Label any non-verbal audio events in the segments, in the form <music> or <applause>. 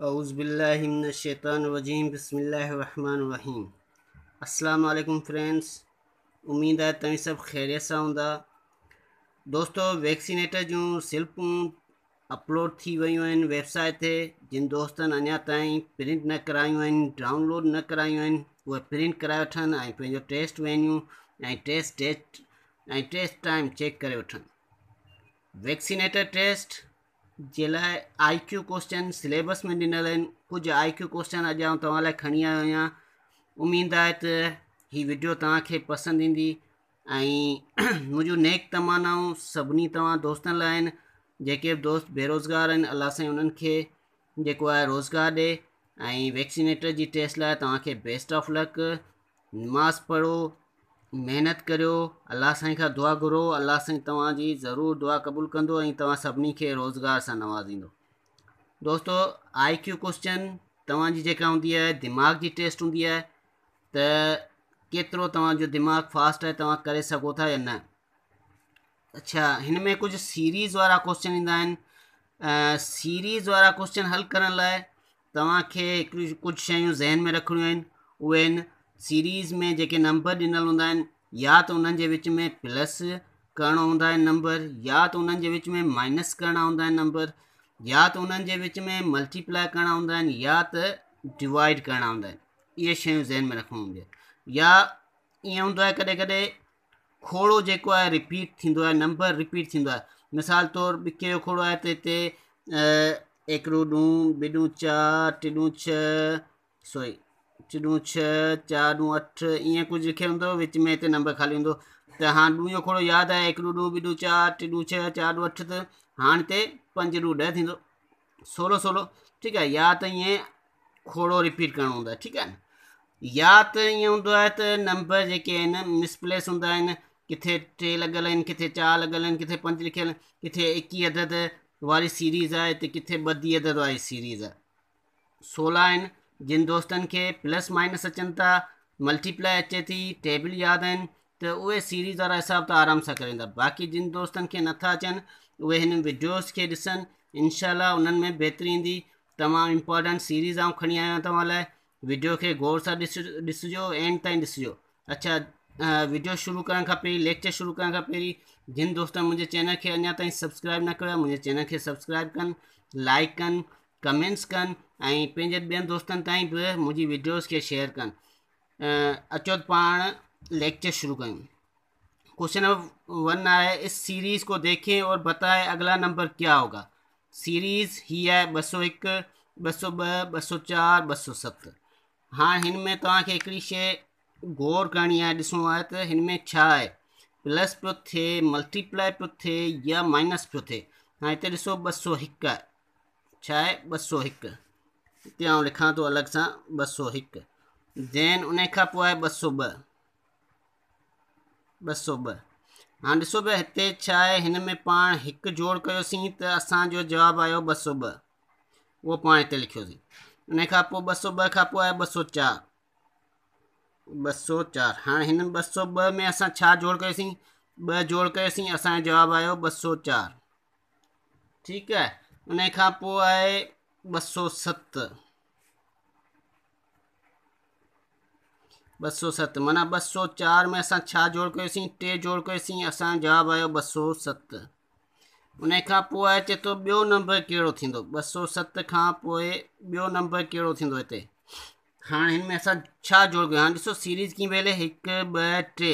अज़बिल्लिनशैतरजीम बसमीम असलकुम फ्रेंड्स उम्मीद है तभी सब खैरियत से हूँ दोस्तों वैक्सीनेटर जो सिल्पूं अपलोड थी वियूं वेबसाइट ते जिन दोस्त अञा ताईं प्रिंट न करायूं डाउनलोड न करायूं आहिनि प्रिंट करा वठनि test venue test date test time check कर वठनि वैक्सीनेटर टेस्ट जे लाइ आई क्यू कॉश्चन सिलेबस में ॾिनल आहिनि कुछ आई क्यू कॉश्चन अॼु तव्हां लाइ खणी आयो आहियां उमेदु आहे त वीडियो विडियो के पसंद ईंदी आई <clears throat> मुंहिंजूं नेक तमनाऊं सबनी तवा दोस्तन लाइ आहिनि जेके दोस्त बेरोज़गार हैं अला साईं उन्हनि खे जेको आहे रोजगार दे आई वैक्सीनेटर जी टेस्ट लाए तवा के बेस्ट ऑफ लक नमाज़ पढ़ो मेहनत करो अल्लाह साईं खां दुआ घुरो अलाह साईं तव्हांजी ज़रूरु दुआ क़बूल कंदो ऐं तव्हां रोज़गार से नवाज़ींदो दोस्तों आई क्यू क्वेश्चन तवी होंगी हूंदी दिमाग़ की टेस्ट होंगी है त केतिरो तव्हांजो दिमाग़ु फास्ट है तव्हां करे सघो था या न अच्छा इनमें कुछ सीरीज़ वारा क्वेश्चन इंदा सीरीज़ वारा क्वेश्चन हल कर कुछ शहन में रखणियूं आहिनि सीरीज़ में जेके नंबर दिनल हूंदा या तो उन्हनि जे विच में प्लस करना हों नंबर या तो उन्हनि विच में माइनस करना हूंदा नंबर या तो उन्हनि विच में मल्टीप्लाई करना हूंदा या तो डिवाइड करना हूंदा ये इहे ज़हन में रखणो हूंदियूं या ये हों आहे कॾहिं कॾहिं खोड़ो जेको आहे रिपीट थींदो नंबर रिपीट थींदो मिसाल तौर ॿिके जो खोड़ो आहे त हिते हिकिड़ो ॾूं ॿिॾूं चारि टिॾूं सॉरी चॾूं छह चारि ॾूं अठ ईअं कुछ लिखियल हूंदो विच में हिते नंबर खाली हूंदो त हाणे ॾूं जो खोड़ो यादि आहे बी डू चार चारि टिॾूं छह चार ॾूं अठ त हाँ हिते पंज ॾूं ॾह थींदो सोलो सोलो ठीक है या तो ईअं खोड़ो रिपीट करिणो हूंदो आहे ठीकु या तो ईअं हूंदो नंबर जेके मिसप्लेस हूंदा आहिनि किथे टे लगल किथे चार लगल किथे पंज लिखल किथे एकवीह अदद वारी सीरीज़ आहे त किथे ॿधी अदद वाली सीरीज़ है सोलह आहिनि जिन दोस्तनि खे प्लस माइनस अचनि था मल्टीप्लाई अचे थी टेबल यादि आहिनि त उहे सीरीज़ वारा हिसाब था आराम सां करनि था बाक़ी जिन दोस्तनि खे नथा अचनि उहे हिन विडियोस खे ॾिसनि इनशा उन्हनि में बहितरी ईंदी तमामु इम्पोटेंट सीरीज़ आउं खणी आयो आहियां तव्हां लाइ वीडियो खे गौर सां ॾिस ॾिसिजो एंड ताईं ॾिसिजो अच्छा वीडियो शुरू करण खां पहिरीं लेक्चर शुरू करण खां पहिरीं जिन दोस्तनि मुंहिंजे चैनल खे अञा ताईं सब्सक्राइब न कयो मुंहिंजे चैनल खे सब्सक्राइब कनि लाइक कनि कमेंट्स कन ऐं बेन ॿियनि दोस्तनि ताईं बि वीडियोस खे शेयर कन अचो त पाण लेक्चर शुरू क्यों क्वेश्चन नंबर वन आए इस सीरीज़ को देखें और बताएं अगला नंबर क्या होगा सीरीज़ ही है ॿ सौ हिकु ॿ सौ ॿ ॿ सौ चारि ॿ सत हाँ हिन में तव्हांखे गौर करनी है ॾिसणो आहे त हिन में प्लस पे थे मल्टीप्लाई पे थे या माइनस पे थे हाँ इतने ऐसो ब सौ हिकु છાય 201 ઇત્યાં લખા તો અલગ સા 201 જૈન ઉને કા પોય 202 202 આ 202 હતે છાય હનમે પાણ એક જોડ કયો સી ત આસા જો જવાબ આયો 202 વો પોય તે લખ્યો સી ઉને કા પો 202 કા પોય 204 204 હા હન 202 મે આસા છા જોડ કયો સી બે જોડ કયો સી આસા જવાબ આયો 204 ઠીક હે उन खां पोइ आहे ॿ सौ सत ॿ सौ सत माना ॿ सौ चारि में असां छा जोड़ कयोसीं टे जोड़ कयोसीं असांजो जवाबु आयो ॿ सौ सत उन खां पोइ आहे अचे थो ॿियों नंबर कहिड़ो थींदो ॿ सौ सत खां पोइ ॿियों नंबर कहिड़ो थींदो हिते हाणे हिन में असां छा जोड़ कयो हाणे ॾिसो सीरीज़ कीअं पियो हले हिकु ॿ टे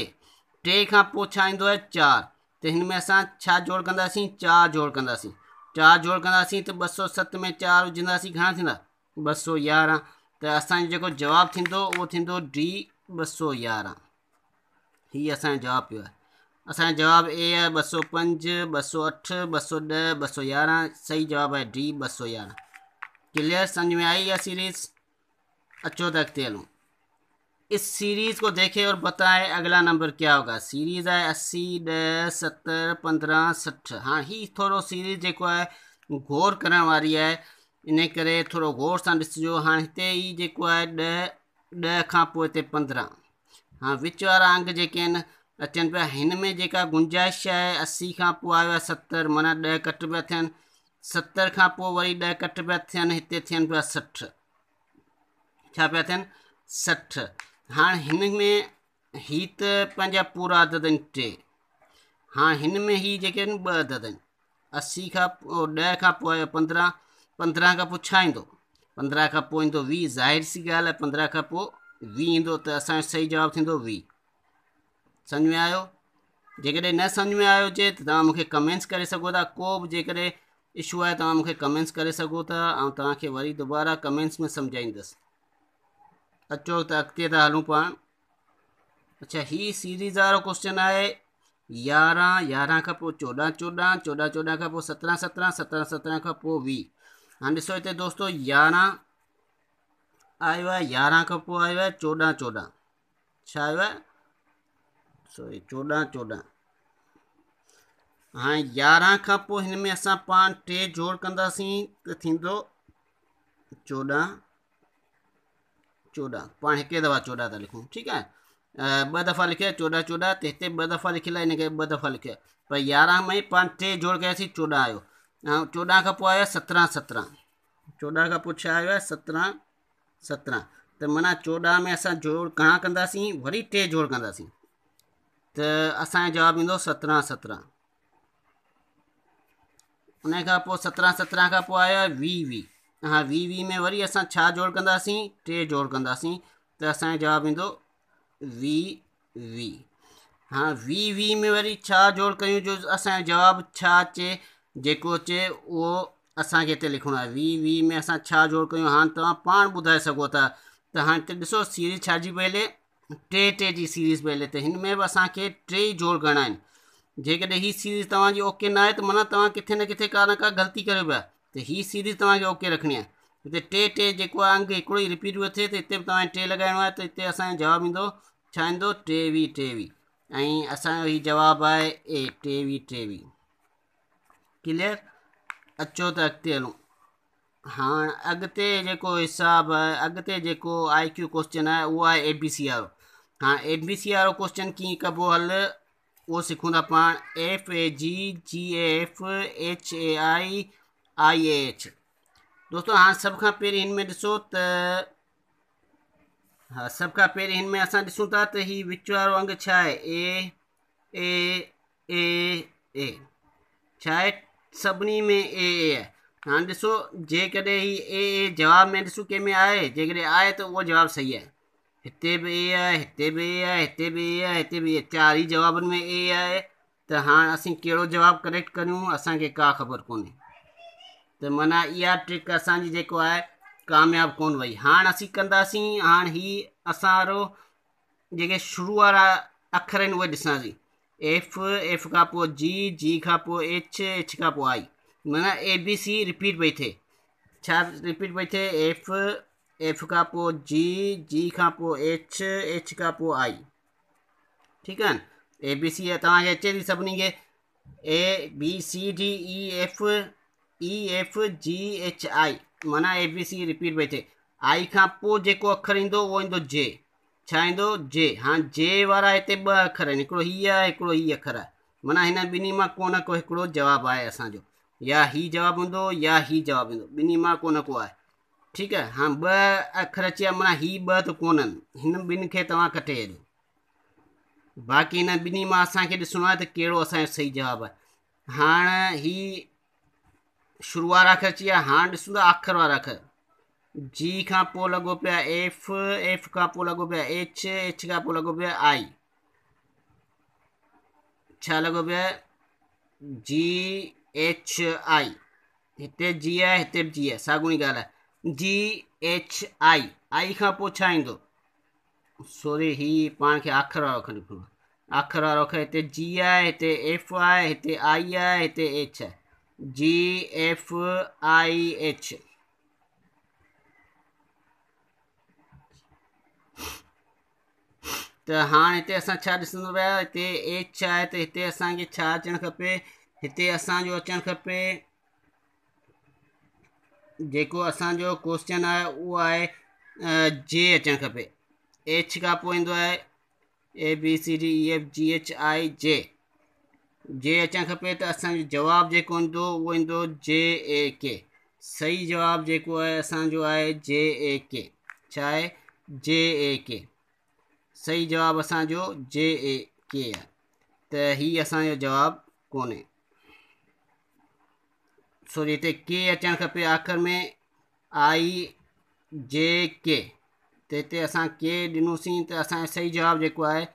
टे खां पोइ छा ईंदो आहे चारि त हिन में असां छा जोड़ कंदासीं चारि जोड़ कंदासीं चार जोड़ कंदासीं तो ॿ सत में चार विझंदासीं घा थींदा ॿ सौ यारहं त असांजो जेको डी बौ सौ यारहं हीअ असांजो जवाबु पियो आहे ए है बौ पंज ॿ अठ ॿ सौ ॾह ॿ सही जवाब है डी बौ यार क्लियर समझ में आई आहे सीरीज़ अचो त हलूँ इस सीरीज़ को देखें और बताएं अगला नंबर क्या होगा सीरीज़ है अस्सी दस सत्तर पंद्रह सठ हाँ ही थोड़ो सीरीज़ जो है गौर करी है आहे इन करे गौर से ॾिसिजो हाँ इतने ही जो है ॾह ॾह खां हाँ, विच वारा अंग जेके अचन पे में गुंजाइश है अस्सी का सत्तर आयो माना कट पिया थियनि सतरि खां वरी कट पे थे पठ थियनि पिया छा हाणे हिन में ही त पंहिंजा पूरा अदद आहिनि टे हाणे हिन में ही जेके आहिनि ॿ आद आहिनि असी खां पोइ ॾह खां पोइ पंद्रहं पंद्रहं खां पोइ छा ईंदो पंद्रहं खां पोइ ईंदो वीह ज़ाहिर सी ॻाल्हि आहे पंद्रहं खां पोइ वीह ईंदो त असांजो सही जवाबु थींदो वी सम्झ में आयो जेकॾहिं न सम्झि में आयो हुजे त तव्हां मूंखे कमेंट्स करे सघो था को बि जेकॾहिं इशू आहे तव्हां मूंखे कमेंट्स करे सघो था ऐं तव्हांखे वरी दुबारा कमेंट्स में अच्छा ताकती था हलूं पाण अच्छा हीअ सीरीज़ वारो क्वेश्चन आहे यारहं यारहं चौदह चौदह चौदह चोॾहं चोॾहं चोॾहं सत्रह सत्रह सत्रहं सत्रहं सत्रहं सत्रहं खां पोइ वीह हाणे ॾिसो हिते दोस्तो यारहं आयो आहे यारहं आयो आहे चोॾहं चोॾहं छा सॉरी चोॾहं चोॾहं हाणे यारहं में अस पाण टे जोड़ कदी तो चौदह चौदह पढ़ एक दफा चौदह था लिखूँ ठीक है ब दफ़ा लिखे चौदह चौदह तेते ब दफ़ा लिखेला इनके ब दफ़ा लिखे पर यारह में पाँच टे जोड़ के असीं चौॾहं आयो हाँ, चौदह का पोइ आयो सत्रहं सत्रहं चौॾहं खां पोइ छह आयो आहे सत्रहं सत्रहं त तो माना चोॾहं में असां जोड़ कहाँ कंदासीं वरी टे जोड़ कंदासीं त असांजो जवाबु ईंदो सत्रहं सत्रहं उन खां पोइ सत्रहं सत्रहं खां पोइ आयो हा वी वी में वरी असां छा जोड़ कंदासीं टे जोड़ कंदासीं त असांजो जवाबु ईंदो वी वी हा वी वी में वरी छा जोड़ कयूं जो असांजो जवाबु छा चए जेको चए उहो असांखे हिते आहे वी वी में असां छा जोड़ कयूं हाणे तव्हां पाण ॿुधाए सघो था त हाणे त ॾिसो सीरीज़ छाजी पई हले टे टे जी सीरीज़ पई हले त हिन में बि असांखे टे जोड़ करिणा आहिनि जेकॾहिं हीअ सीरीज़ तव्हांजी ओके न आहे त माना तव्हां किथे न किथे का न का त हीअ सीरीज़ तव्हांखे ओके रखिणी आहे हिते टे टे जेको आहे अंगु हिकिड़ो ई रिपीट बि थिए त हिते बि तव्हांखे टे लॻाइणो आहे त हिते असांजो जवाबु ईंदो छा ईंदो टेवीह टेवीह ऐं असांजो हीउ जवाबु आहे ए टेवीह टेवीह क्लियर अचो त अॻिते हलूं हा अॻिते जेको हिसाब आहे अॻिते जेको आई क्यू क्वेश्चन आहे उहो आहे ए बी सी वारो हा ए बी सी वारो क्वेश्चन कीअं कबो हल उहो सिखूं था पाण F A G F H A I I H दोस्तों हाँ सबका पेर हिन में ॾिसो त हा सबका पेर हिन में असां ॾिसूं था अंग छा ए ए ए ए छा में ए ए हाँ हाणे ॾिसो जेकॾहिं ए ए जवाब में ॾिसूं कंहिंमें आहे जेकॾहिं आहे त उहो जवाबु सही आहे इतने भी ए आहे हिते बि ए आहे हिते बि ए आहे हिते बि ए चार ही जवाब में ए आहे त हाणे असीं कहिड़ो करेक्ट करियूं असांखे का ख़बर कोन्हे तो माना इहा ट्रिक असांजी जेको आहे कामयाबु कोन वई हाणे अस कंदासीं हाणे हीअ असां वारो शुरू वारा अखर आहिनि उहे ॾिसंदासीं एफ एफ खां पोइ जी जी खां एच एच खां आई माना ए बी सी रिपीट पई थे रिपीट पई थे एफ एफ का पोइ जी जी खां एच एच खां आई ठीकु आहे ए बी सी तव्हांखे अचे थी सभिनी खे A B C D E F E F G H I माना ए बी सी रिपीट पई थिए आई खां पोइ जेको अख़र ईंदो उहो ईंदो जे छा ईंदो जे हा जे वारा हिते ॿ अखर आहिनि हिकिड़ो हीअ आहे हिकिड़ो हीअ अख़र आहे माना हिन ॿिन्ही मां कोन को हिकिड़ो जवाबु आहे असांजो या हीउ जवाबु ईंदो या हीउ जवाबु ईंदो ॿिन्ही मां कोन को आहे ठीकु आहे हा ॿ अख़र अची विया माना हीउ ॿ त कोन आहिनि हिन ॿिनि खे तव्हां कटे जो बाक़ी हिन ॿिन्ही मां असांखे ॾिसणो आहे त कहिड़ो असांजो सही जवाबु आहे हाणे हीउ शुरुआत अखर ची चाहिए हांड सुधा अखर वा अखर जी का पो लगो पे एफ एफ का पो लगो पे एच एच का पो लगो पे आई छा लगो पे जी एच आई हिते जी है हिते जी है सागुनी ॻाल्हि आहे जी एच आई आई का पो छा ईंदो सॉरी ही पाण खे अखर वारो खणी अखर वाला खे हिते जी है हिते एफ आहे हिते आई आहे हिते एच है जी एफ आई एच तो हाँ इतने असां छा एच छा तो इतने हिते असांखे छा अचणु खपे हिते असांजो अचणु खपे जो असो क्वेश्चन है वो है जे अचणु खपे एच का पोइ A B C D E F G H I J जे अचणु खपे त असांजो जवाबु जेको ईंदो जे ए के सही जवाब जो है असो आहे जे ए के छा आहे जे ए के सही जवाबु असांजो जे ए के आहे त हीउ असांजो जवाबु कोन्हे सो हिते के अचणु खपे आख़िर में आई जे के त हिते असां के ॾिनोसीं त असांजो सही जवाब जो है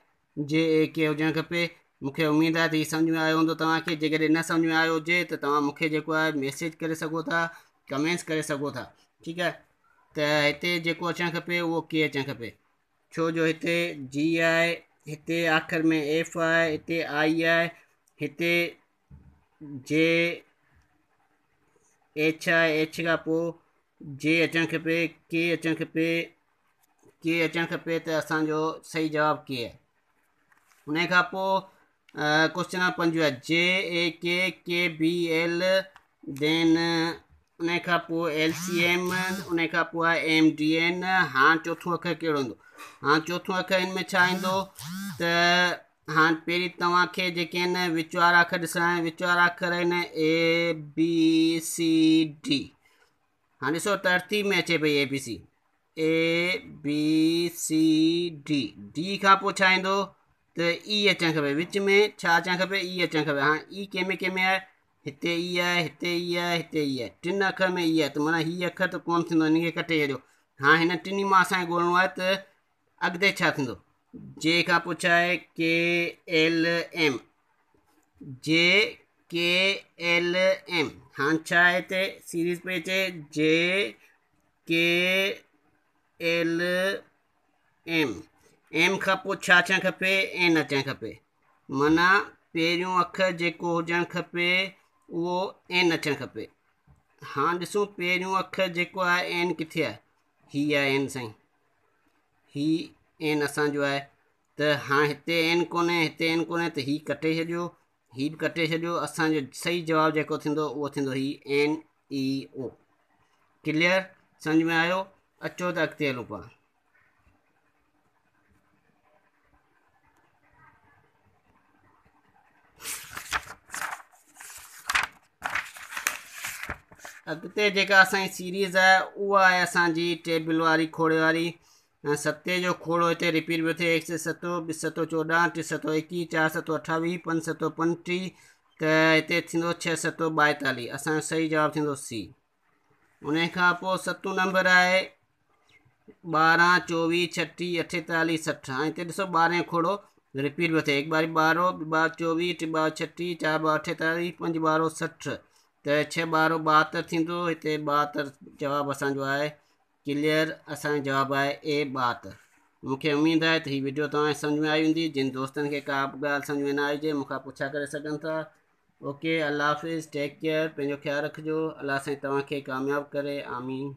जे ए के होजन खपे مکھے امید આતી સમજુ આયો હો તો તામાકે જેગે ના સમજુ આયો જે તો તામા મખે જેકો મેસેજ કરે સગો થા કમેન્ટ કરે સગો થા ઠીક હે તએ જેકો આચાખ પે વો કે આચાખ પે છો જો હતે જી આય હતે આખર મે એફ આય હતે આઈ આય હતે જે એચ આચાપો જે આચાખ પે કે આચાખ પે કે આચાખ પે ત આસા જો સહી જવાબ કે ઉને કાપો क्वेश्चन नंबर पंज जे A K K B L then उन एल सी एम उन एम डी एन हाँ चौथों अखर कहिड़ो हाँ चौथों अखर हिन में छा ईंदो त हाणे अखर ऐसा आहिनि अखर आहिनि ए बी सी डी हाँ ॾिसो हाँ, तरतीब में अचे P A B C A B C D D का त ई अचणु खपे विच में छा अचणु खपे ई अचणु खपे हाणे ई कंहिंमें कंहिंमें आहे हिते ईअ आहे हिते ईअ आहे हिते ई आहे टिनि में इहा आहे त माना हीअ अखि त कोन्ह थींदो कटे छॾियो हाणे हिन टिनी मां असांखे ॻोल्हणो आहे त अॻिते छा थींदो जे खां पुछाए के एल एम जे के एल एम हाणे छा आहे हिते सीरीज़ पई अचे जे के एल एम एम खां पोइ छा अचणु खपे एन अचणु खपे माना पहिरियों अखर जेको हुजणु खपे उहो एन अचणु खपे हा ॾिसूं पहिरियों अखर जेको आहे एन किथे आहे हीअ आहे एन साईं ही एन असांजो आहे त हाणे हिते एन कोन्हे हिते एन कोन्हे त हीअ कटे छॾियो हीअ बि कटे छॾियो असांजो सही जवाबु जेको थींदो उहो थींदो ही एन ई ओ क्लियर सम्झ में आयो अचो त अॻिते हलूं पा अॻिते जेका असांजी सीरीज़ आहे उहा आहे असांजी टेबिल वारी खोड़े वारी ऐं सते जो खोड़ो हिते रिपीट पियो थिए हिकु सौ ॿ सतो चोॾहं टे सतो एकवीह चारि सतो अठावीह पंज सतो पंटीह त हिते थींदो छह सतो ॿाएतालीह असांजो सही जवाबु थींदो सी उन खां पोइ नंबर आहे ॿारहं चोवीह छटीह अठेतालीह सठ ऐं हिते ॾिसो ॿारहं खोड़ो रिपीट पियो थिए हिकु बारी ॿ चोवीह टे छटीह चारि अठेतालीह पंज सठि त छह ॿारहों ॿाहतरि थींदो हिते जवाब जवाबु असांजो क्लियर असांजो जवाब आहे ए ॿाहतरि मूंखे उमेदु आहे त हीअ वीडियो तव्हां सम्झ में आई होंगी जिन दोस्त के का बि ॻाल्हि में न आई हुजे पुछा कर सघनि था ओके अलाह हाफ़िज़ टेक केयर पंहिंजो ख्यालु रखिजो अलाह साईं तव्हांखे कामयाबु करे आमीन